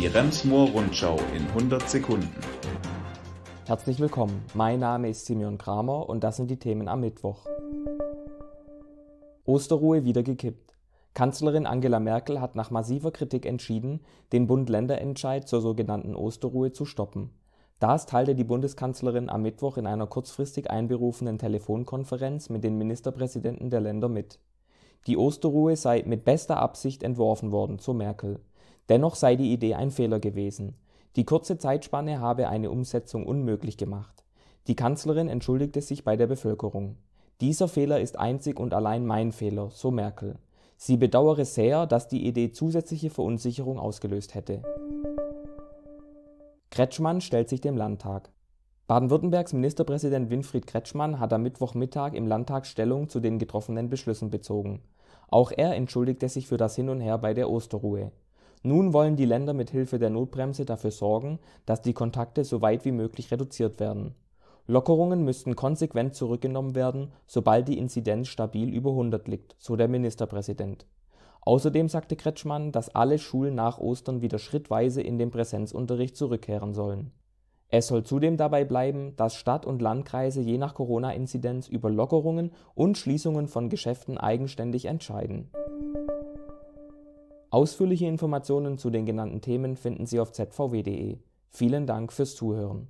Die Remsmoor Rundschau in 100 Sekunden. Herzlich willkommen. Mein Name ist Simeon Kramer und das sind die Themen am Mittwoch. Osterruhe wieder gekippt. Kanzlerin Angela Merkel hat nach massiver Kritik entschieden, den Bund-Länder-Entscheid zur sogenannten Osterruhe zu stoppen. Das teilte die Bundeskanzlerin am Mittwoch in einer kurzfristig einberufenen Telefonkonferenz mit den Ministerpräsidenten der Länder mit. Die Osterruhe sei mit bester Absicht entworfen worden, so Merkel. Dennoch sei die Idee ein Fehler gewesen. Die kurze Zeitspanne habe eine Umsetzung unmöglich gemacht. Die Kanzlerin entschuldigte sich bei der Bevölkerung. Dieser Fehler ist einzig und allein mein Fehler, so Merkel. Sie bedauere sehr, dass die Idee zusätzliche Verunsicherung ausgelöst hätte. Kretschmann stellt sich dem Landtag. Baden-Württembergs Ministerpräsident Winfried Kretschmann hat am Mittwochmittag im Landtag Stellung zu den getroffenen Beschlüssen bezogen. Auch er entschuldigte sich für das Hin und Her bei der Osterruhe. Nun wollen die Länder mit Hilfe der Notbremse dafür sorgen, dass die Kontakte so weit wie möglich reduziert werden. Lockerungen müssten konsequent zurückgenommen werden, sobald die Inzidenz stabil über 100 liegt, so der Ministerpräsident. Außerdem sagte Kretschmann, dass alle Schulen nach Ostern wieder schrittweise in den Präsenzunterricht zurückkehren sollen. Es soll zudem dabei bleiben, dass Stadt und Landkreise je nach Corona-Inzidenz über Lockerungen und Schließungen von Geschäften eigenständig entscheiden. Ausführliche Informationen zu den genannten Themen finden Sie auf zvw.de. Vielen Dank fürs Zuhören.